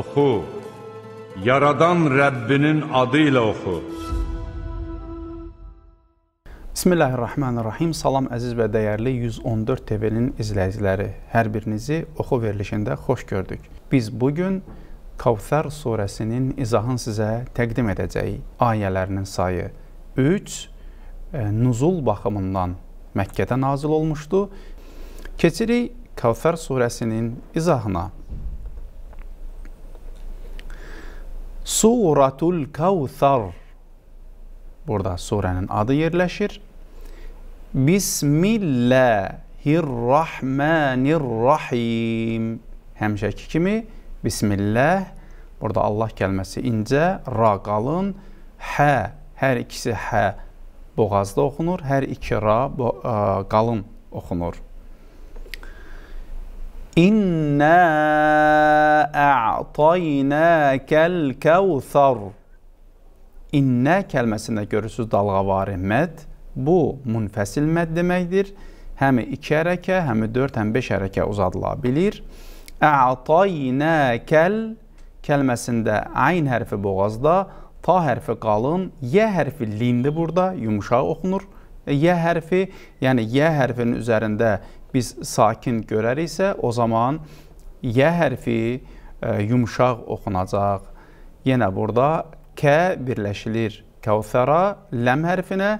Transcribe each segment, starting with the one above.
Oxu, yaradan Rəbbinin adı ilə oxu. Bismillahirrahmanirrahim. Salam əziz və dəyərli 114 TV-nin izləyiciləri. Hər birinizi oxu verilişində xoş gördük. Biz bu gün Kavsar surəsinin izahını sizə təqdim edəcəyik. Ayələrinin sayı 3 e, nüzul baxımından Məkkədə nazil olmuşdu. Keçirik Kavsar surəsinin izahına. Suratul Kavthar. Burada surənin adı yerləşir. Bismillahirrahmanirrahim. Həmişəki kimi Bismillah. Burada Allah kəlməsi incə, ra qalın, hə, hər ikisi hə boğazda oxunur, hər iki ra bo ə, qalın oxunur. إنا a'taynakal kevsar. İnnə kəlməsində görürsüz dalğavari məd. Bu munfəsil məd deməkdir. Həmi 2 hərəkə, həmi 4, həm 5 hərəkə uzadıla bilir. A'taynakal kəlməsində ayn hərfi boğazda, ta hərfi qalın, yə hərfi lindi burada, yumuşaq oxunur. E, yə hərfi, yəni yə hərfinin üzərində biz sakin görəriksə, o zaman yə hərfi e, yumşaq oxunacaq. Yenə burada kə birləşilir kəvthərə, ləm hərfinə,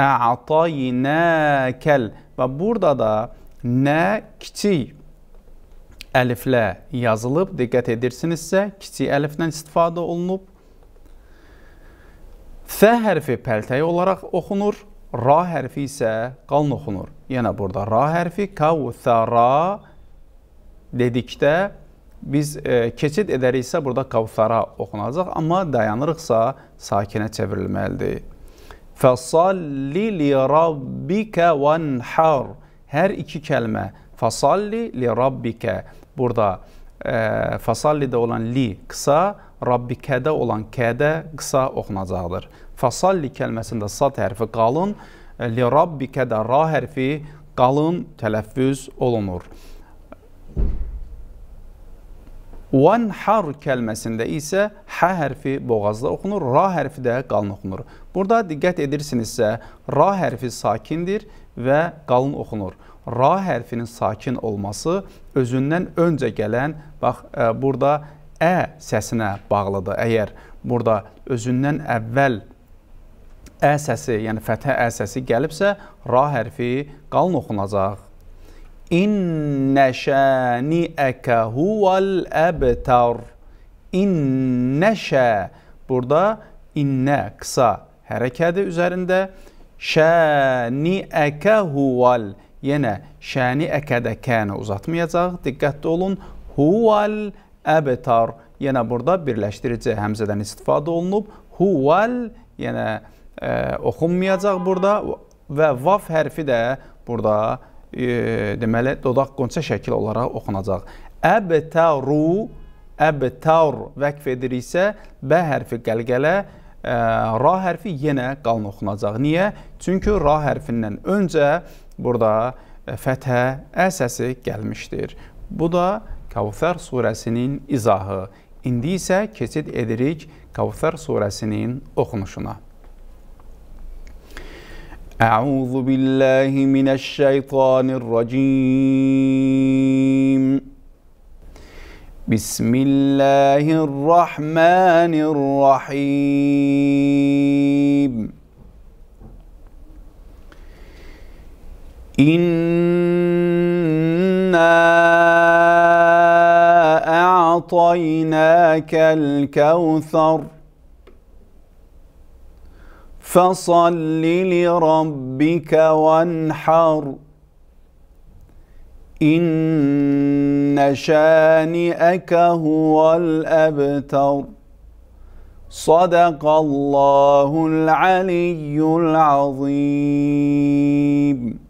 ə'atayinəkəl və burada da nə kiçik əliflə yazılıb, diqqət edirsinizsə, kiçik əliflə istifadə olunub. Th hərfi pəltəyi olaraq oxunur Ra harfi ise kalın okunur. Yine burada ra harfi kavthara dedikdə biz e, keçid edəriksə burada kavthara oxunacaq, amma dayanırıqsa sakinə çevrilməlidir. Fəsalli li rabbikə vanhar. Hər iki kəlmə fasalli li rabbikə. Burada e, fasallidə olan li kısa Rabbikədə olan kədə qısa oxunacaqdır. Fasalli kəlməsində sad hərfi qalın, li Rabbikədə ra hərfi qalın tələffüz olunur. Vanhar kəlməsində isə hə hərfi boğazda oxunur, ra hərfi də qalın oxunur. Burada diqqət edirsinizsə, ra hərfi sakindir və qalın oxunur. Ra hərfinin sakin olması özündən öncə gələn, bax, e, burada ə səsinə bağlıdır. Əgər burada özündən əvvəl ə səsi, yəni fəthə ə səsi gəlibsə, ra hərfi qalın oxunacaq. İnnə şəni əkə huval əbtar. İnnəşə. Burada innə qısa hərəkədi üzərində. Şəni əkə huval. Yenə şəni əkədə kəni uzatmayacaq. Diqqətli olun. Huval əbitar yenə burada birləşdirici həmzədən istifadə olunub. Huval yenə ə, e, oxunmayacaq burada və vav hərfi də burada e, deməli dodaq qonça şəkil olaraq oxunacaq. Əbtaru əbtar vəqf ediriksə bə hərfi qəlqələ ə, e, ra hərfi yenə qalın oxunacaq. Niyə? Çünki ra hərfindən öncə burada e, fəthə ə səsi gəlmişdir. Bu da Kavser suresinin izahı. İndi isə kesit edirik Kavser suresinin oxunuşuna. أعوذ بالله من الشيطان الرجيم بسم الله الرحمن الرحيم أعطيناك الكوثر فصل لربك وانحر إن شانئك هو الأبتر صدق الله العلي العظيم